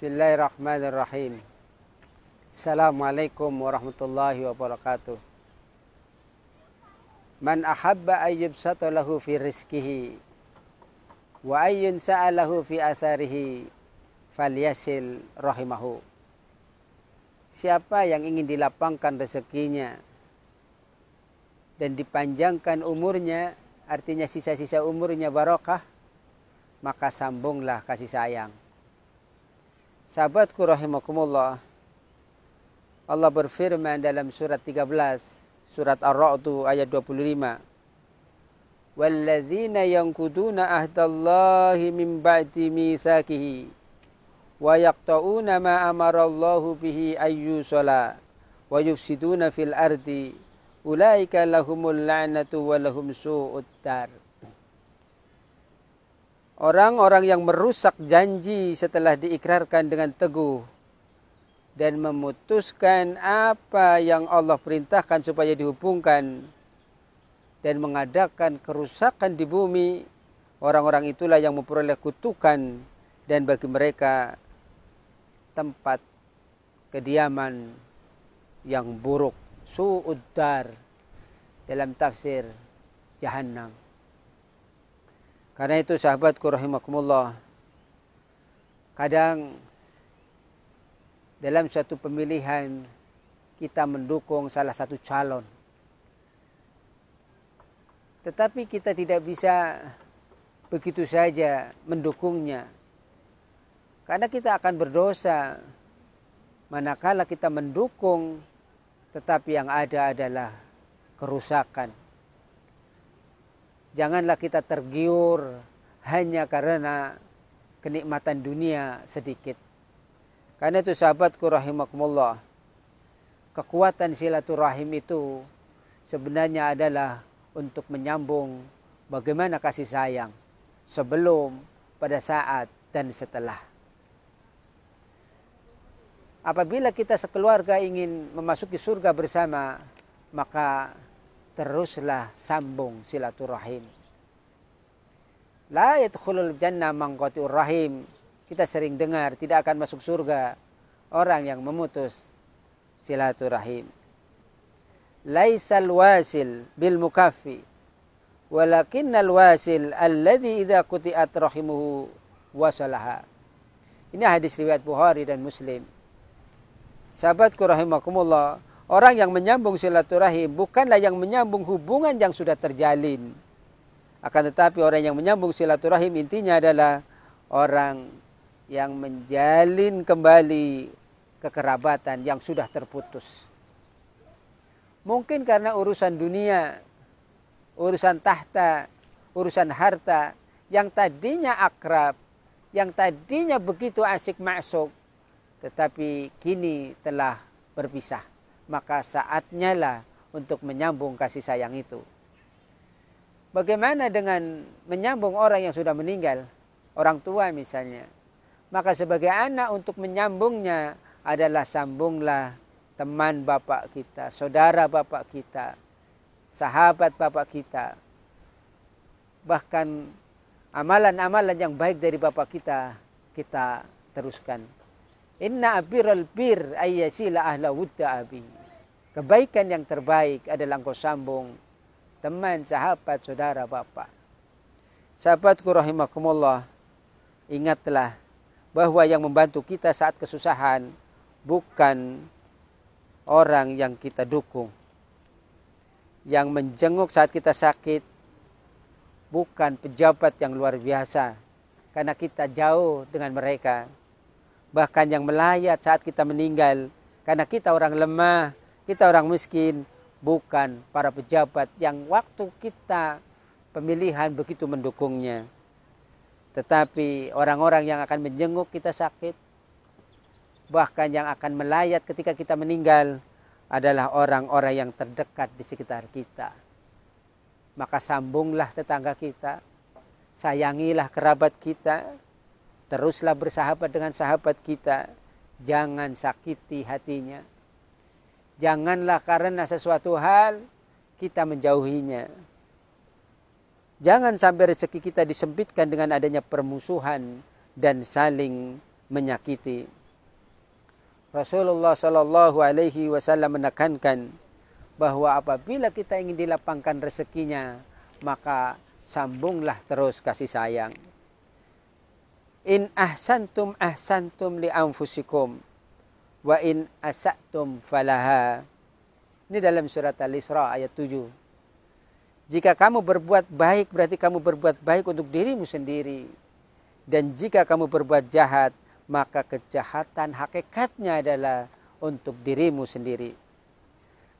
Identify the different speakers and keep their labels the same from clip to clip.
Speaker 1: Bismillahirrahmanirrahim. Assalamualaikum warahmatullahi wabarakatuh. Man ahabba ayyub satalahu fi rizkihi wa ayyun sa'alahu fi asarihi yasil rahimahu. Siapa yang ingin dilapangkan rezekinya dan dipanjangkan umurnya, artinya sisa-sisa umurnya barokah, maka sambunglah kasih sayang. Sahabatku rahimakumullah. Allah berfirman dalam surat 13, surat Ar-Ra'd ayat 25. Wallazina yanquduna ahdallahi min ba'di mitsaqihi wa yaqta'una ma amara Allahu bihi ayyusala wa yufsiduna fil ardi ulaika lahumul la'natu wa lahum su'ud dar orang-orang yang merusak janji setelah diikrarkan dengan teguh dan memutuskan apa yang Allah perintahkan supaya dihubungkan dan mengadakan kerusakan di bumi orang-orang itulah yang memperoleh kutukan dan bagi mereka tempat kediaman yang buruk suuddar dalam tafsir jahannam Karena itu sahabatku rahimakumullah. Kadang dalam suatu pemilihan kita mendukung salah satu calon. Tetapi kita tidak bisa begitu saja mendukungnya. Karena kita akan berdosa manakala kita mendukung tetapi yang ada adalah kerusakan janganlah kita tergiur hanya karena kenikmatan dunia sedikit. Karena itu sahabatku rahimakumullah, kekuatan silaturahim itu sebenarnya adalah untuk menyambung bagaimana kasih sayang sebelum, pada saat, dan setelah. Apabila kita sekeluarga ingin memasuki surga bersama, maka teruslah sambung silaturahim. La yadkhulul jannah mangqati'ur rahim. Kita sering dengar tidak akan masuk surga orang yang memutus silaturahim. Laisal wasil bil mukaffi walakinnal wasil alladhi idza quti'at rahimuhu wasalaha. Ini hadis riwayat Bukhari dan Muslim. Sahabatku rahimakumullah, Orang yang menyambung silaturahim bukanlah yang menyambung hubungan yang sudah terjalin. Akan tetapi orang yang menyambung silaturahim intinya adalah orang yang menjalin kembali kekerabatan yang sudah terputus. Mungkin karena urusan dunia, urusan tahta, urusan harta yang tadinya akrab, yang tadinya begitu asik masuk, tetapi kini telah berpisah maka saatnya lah untuk menyambung kasih sayang itu. Bagaimana dengan menyambung orang yang sudah meninggal, orang tua misalnya? Maka sebagai anak untuk menyambungnya adalah sambunglah teman bapak kita, saudara bapak kita, sahabat bapak kita. Bahkan amalan-amalan yang baik dari bapak kita, kita teruskan. Inna abirul bir ayyasila ahla wudda abi. Kebaikan yang terbaik adalah engkau sambung teman, sahabat, saudara, bapak. Sahabatku rahimakumullah, ingatlah bahwa yang membantu kita saat kesusahan bukan orang yang kita dukung. Yang menjenguk saat kita sakit bukan pejabat yang luar biasa karena kita jauh dengan mereka. Bahkan yang melayat saat kita meninggal karena kita orang lemah kita orang miskin, bukan para pejabat yang waktu kita pemilihan begitu mendukungnya. Tetapi orang-orang yang akan menjenguk kita sakit, bahkan yang akan melayat ketika kita meninggal adalah orang-orang yang terdekat di sekitar kita. Maka sambunglah tetangga kita, sayangilah kerabat kita, teruslah bersahabat dengan sahabat kita, jangan sakiti hatinya Janganlah karena sesuatu hal kita menjauhinya. Jangan sampai rezeki kita disempitkan dengan adanya permusuhan dan saling menyakiti. Rasulullah Shallallahu Alaihi Wasallam menekankan bahwa apabila kita ingin dilapangkan rezekinya, maka sambunglah terus kasih sayang. In ahsantum ahsantum li anfusikum wa in asatum falaha. Ini dalam surat Al-Isra ayat 7. Jika kamu berbuat baik berarti kamu berbuat baik untuk dirimu sendiri. Dan jika kamu berbuat jahat, maka kejahatan hakikatnya adalah untuk dirimu sendiri.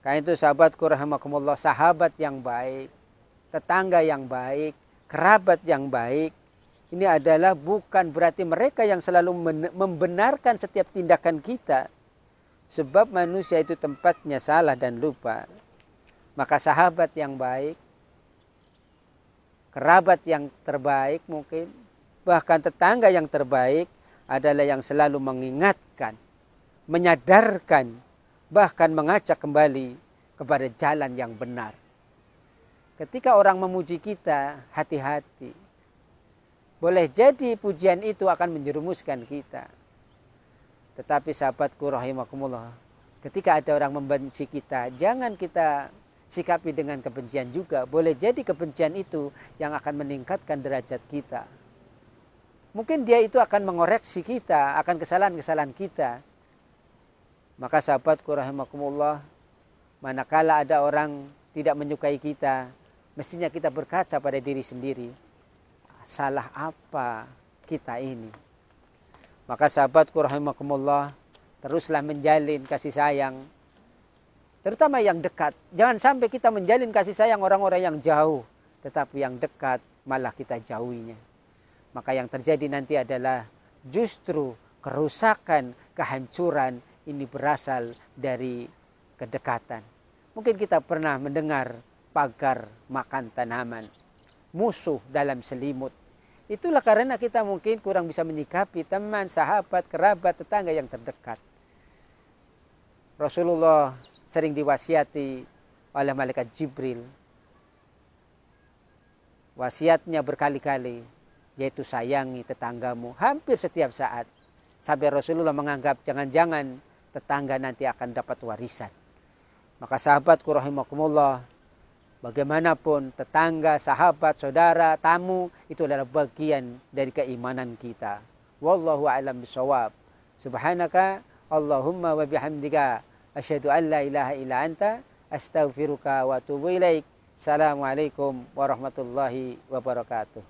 Speaker 1: Karena itu sahabatku rahimakumullah, sahabat yang baik, tetangga yang baik, kerabat yang baik, ini adalah bukan berarti mereka yang selalu membenarkan setiap tindakan kita. Sebab manusia itu tempatnya salah dan lupa. Maka sahabat yang baik, kerabat yang terbaik mungkin, bahkan tetangga yang terbaik adalah yang selalu mengingatkan, menyadarkan, bahkan mengajak kembali kepada jalan yang benar. Ketika orang memuji kita, hati-hati boleh jadi pujian itu akan menjerumuskan kita. Tetapi sahabatku rahimakumullah, ketika ada orang membenci kita, jangan kita sikapi dengan kebencian juga. Boleh jadi kebencian itu yang akan meningkatkan derajat kita. Mungkin dia itu akan mengoreksi kita, akan kesalahan-kesalahan kita. Maka sahabatku rahimakumullah, manakala ada orang tidak menyukai kita, mestinya kita berkaca pada diri sendiri salah apa kita ini. Maka sahabatku rahimakumullah, teruslah menjalin kasih sayang. Terutama yang dekat. Jangan sampai kita menjalin kasih sayang orang-orang yang jauh. Tetapi yang dekat malah kita jauhinya. Maka yang terjadi nanti adalah justru kerusakan, kehancuran ini berasal dari kedekatan. Mungkin kita pernah mendengar pagar makan tanaman, musuh dalam selimut. Itulah karena kita mungkin kurang bisa menyikapi teman, sahabat, kerabat, tetangga yang terdekat. Rasulullah sering diwasiati oleh malaikat Jibril. Wasiatnya berkali-kali, yaitu sayangi tetanggamu hampir setiap saat. Sampai Rasulullah menganggap jangan-jangan tetangga nanti akan dapat warisan. Maka sahabatku rahimakumullah, bagaimanapun tetangga, sahabat, saudara, tamu itu adalah bagian dari keimanan kita. Wallahu a'lam bishawab. Subhanaka Allahumma wa bihamdika asyhadu an la ilaha illa anta astaghfiruka wa atubu ilaik. Assalamualaikum warahmatullahi wabarakatuh.